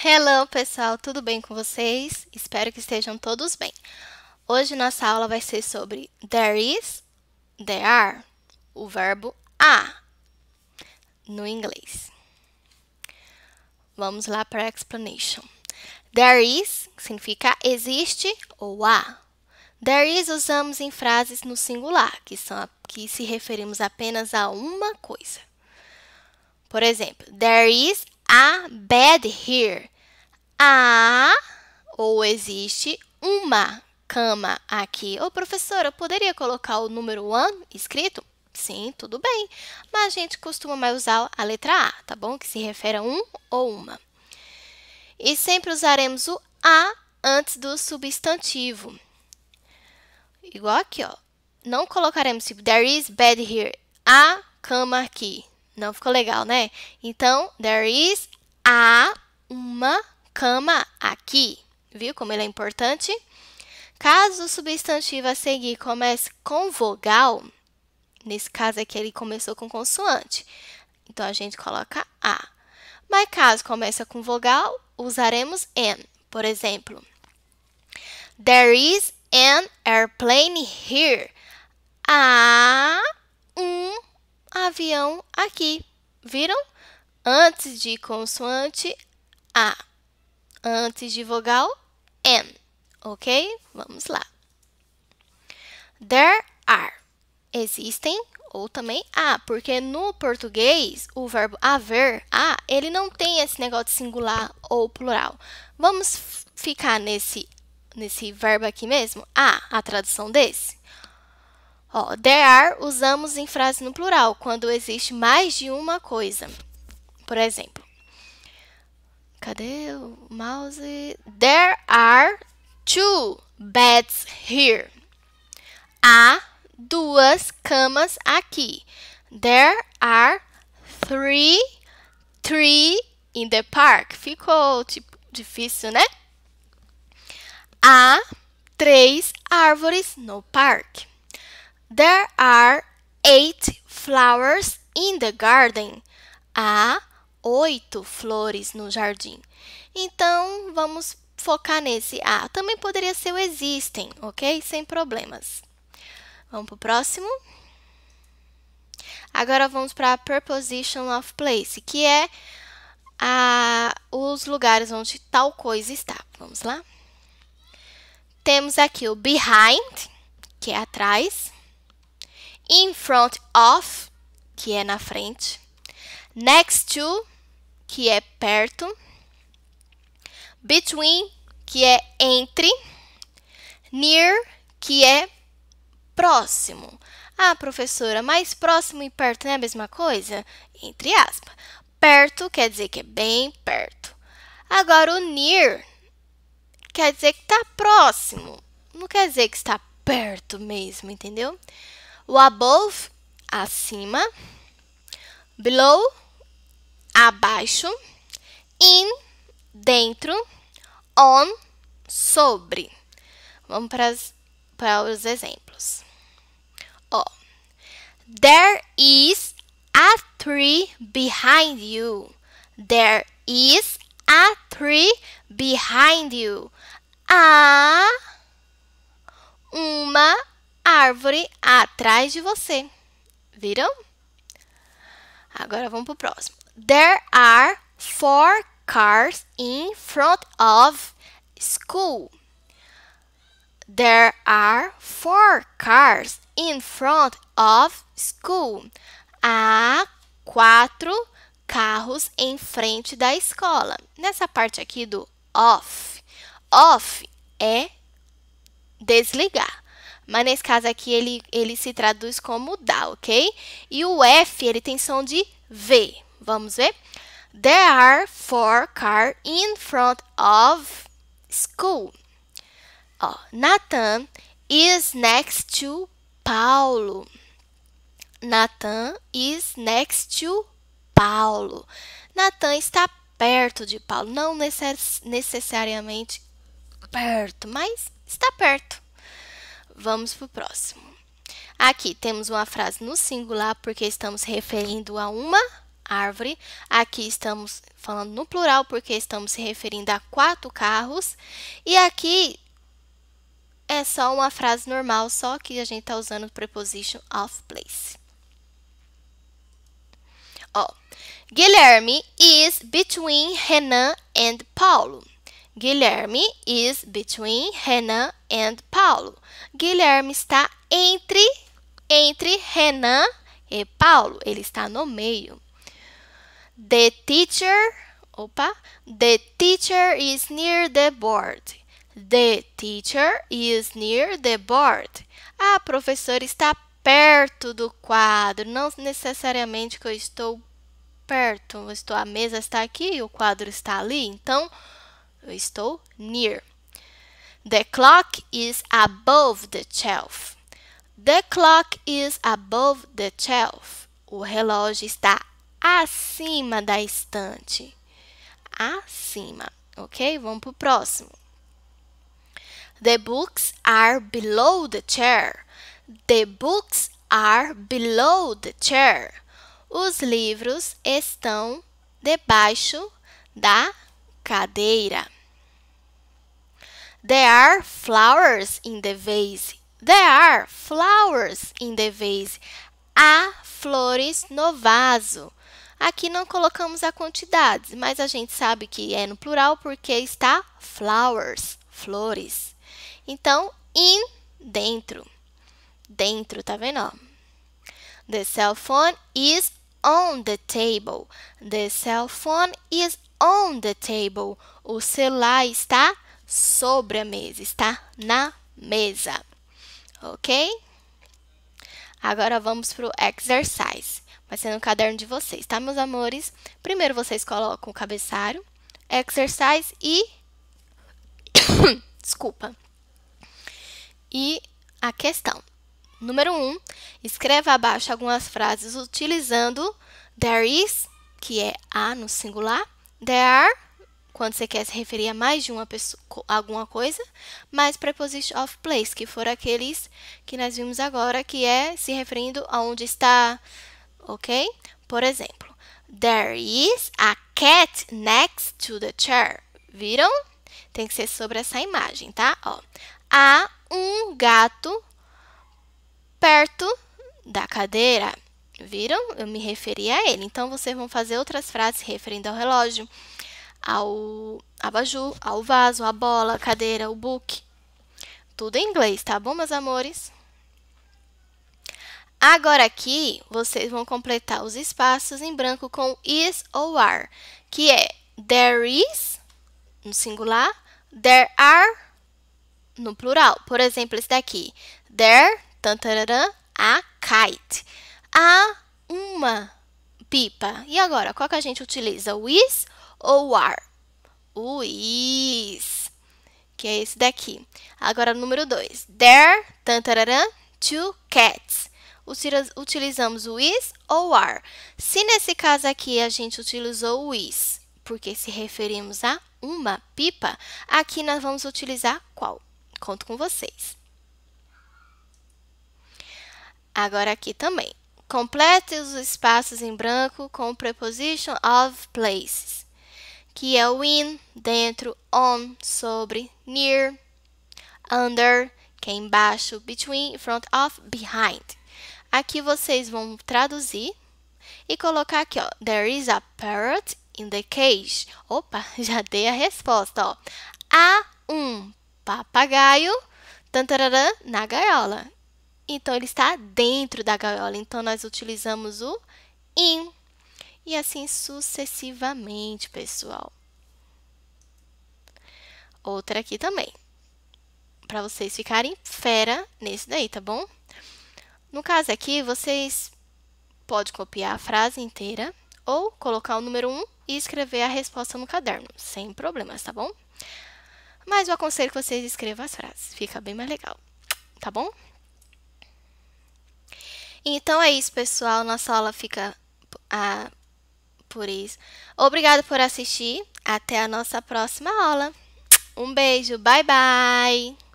Hello, pessoal, tudo bem com vocês? Espero que estejam todos bem. Hoje nossa aula vai ser sobre there is, there are, o verbo a no inglês. Vamos lá para a explanation. There is significa existe ou há. There is usamos em frases no singular, que são que se referimos apenas a uma coisa. Por exemplo, there is a bed here. A ou existe uma cama aqui. Ô, professora, eu poderia colocar o número 1 escrito? Sim, tudo bem. Mas a gente costuma mais usar a letra A, tá bom? Que se refere a um ou uma. E sempre usaremos o a antes do substantivo. Igual aqui, ó. Não colocaremos tipo there is bed here, a cama aqui. Não ficou legal, né? Então, there is a uma cama aqui. Viu como ele é importante? Caso o substantivo a seguir comece com vogal, nesse caso aqui ele começou com consoante. Então, a gente coloca a. Mas caso comece com vogal, usaremos an. Por exemplo, There is an airplane here. Há um avião aqui. Viram? Antes de consoante A. Antes de vogal N. Ok? Vamos lá. There are. Existem ou também a, porque no português o verbo haver, a, ele não tem esse negócio de singular ou plural. Vamos ficar nesse nesse verbo aqui mesmo, a, a tradução desse. Ó, there are usamos em frase no plural, quando existe mais de uma coisa. Por exemplo, cadê o mouse? There are two beds here. Há duas camas aqui. There are three three in the park. Ficou tipo, difícil, né? Há três árvores no parque. There are eight flowers in the garden. Há oito flores no jardim. Então, vamos focar nesse A. Ah, também poderia ser o existem, ok? Sem problemas. Vamos para o próximo. Agora vamos para a preposition of place, que é a, os lugares onde tal coisa está. Vamos lá? Temos aqui o behind, que é atrás in front of, que é na frente, next to, que é perto, between, que é entre, near, que é próximo. Ah, professora, mais próximo e perto não é a mesma coisa? Entre aspas. Perto quer dizer que é bem perto. Agora, o near quer dizer que está próximo. Não quer dizer que está perto mesmo, entendeu? O above, acima. Below, abaixo. In, dentro. On, sobre. Vamos para, as, para os exemplos. Ó. There is a tree behind you. There is a tree behind you. Há uma árvore atrás de você. Viram? Agora vamos para o próximo. There are four cars in front of school. There are four cars in front of school. Há quatro carros em frente da escola. Nessa parte aqui do off, off é desligar mas nesse caso aqui ele, ele se traduz como dá, ok? E o F, ele tem som de V. Vamos ver? There are four cars in front of school. Ó, Nathan is next to Paulo. Nathan is next to Paulo. Nathan está perto de Paulo, não necess necessariamente perto, mas está perto. Vamos para o próximo. Aqui temos uma frase no singular, porque estamos referindo a uma árvore. Aqui estamos falando no plural, porque estamos se referindo a quatro carros. E aqui é só uma frase normal, só que a gente está usando o preposition of place. Ó, Guilherme is between Renan and Paulo. Guilherme is between Renan and Paulo. Guilherme está entre entre Renan e Paulo. Ele está no meio. The teacher, opa, the teacher is near the board. The teacher is near the board. A professora está perto do quadro, não necessariamente que eu estou perto, estou a mesa está aqui, o quadro está ali, então eu estou near. The clock is above the shelf. The clock is above the shelf. O relógio está acima da estante. Acima, ok? Vamos para o próximo. The books are below the chair. The books are below the chair. Os livros estão debaixo da cadeira. There are flowers in the vase. There are flowers in the vase. Há flores no vaso. Aqui não colocamos a quantidade, mas a gente sabe que é no plural porque está flowers, flores. Então, in, dentro. Dentro, tá vendo? The cell phone is on the table. The cell phone is on the table. O celular está sobre a mesa, está na mesa. Ok? Agora vamos para o exercise. Vai ser no caderno de vocês, tá, meus amores? Primeiro vocês colocam o cabeçário, exercise e. Desculpa. E a questão. Número 1. Um, escreva abaixo algumas frases utilizando there is, que é a no singular, there quando você quer se referir a mais de uma pessoa, alguma coisa, mais preposition of place, que foram aqueles que nós vimos agora, que é se referindo a onde está, ok? Por exemplo, there is a cat next to the chair. Viram? Tem que ser sobre essa imagem, tá? Ó, há um gato perto da cadeira. Viram? Eu me referi a ele. Então, vocês vão fazer outras frases referindo ao relógio, ao abajur, ao vaso, à bola, à cadeira, o book. Tudo em inglês, tá bom, meus amores? Agora aqui, vocês vão completar os espaços em branco com is ou are, que é there is, no singular, there are, no plural. Por exemplo, esse daqui, there, tantararã, a kite. Há uma pipa. E agora, qual que a gente utiliza? O is ou are. O is, que é esse daqui. Agora, número 2. There, tantararam, two cats. Utilizamos o is ou are. Se nesse caso aqui a gente utilizou o is, porque se referimos a uma pipa, aqui nós vamos utilizar qual? Conto com vocês. Agora aqui também. Complete os espaços em branco com preposition of places que é o in, dentro, on, sobre, near, under, que é embaixo, between, front of, behind. Aqui vocês vão traduzir e colocar aqui, ó, there is a parrot in the cage. Opa, já dei a resposta, ó. Há um papagaio tantararã, na gaiola. Então, ele está dentro da gaiola. Então, nós utilizamos o in e assim sucessivamente, pessoal. Outra aqui também, para vocês ficarem fera nesse daí, tá bom? No caso aqui, vocês podem copiar a frase inteira ou colocar o número 1 e escrever a resposta no caderno, sem problemas, tá bom? Mas eu aconselho que vocês escrevam as frases, fica bem mais legal, tá bom? Então é isso, pessoal. Nossa aula fica ah, por isso. Obrigado por assistir. Até a nossa próxima aula. Um beijo. Bye, bye.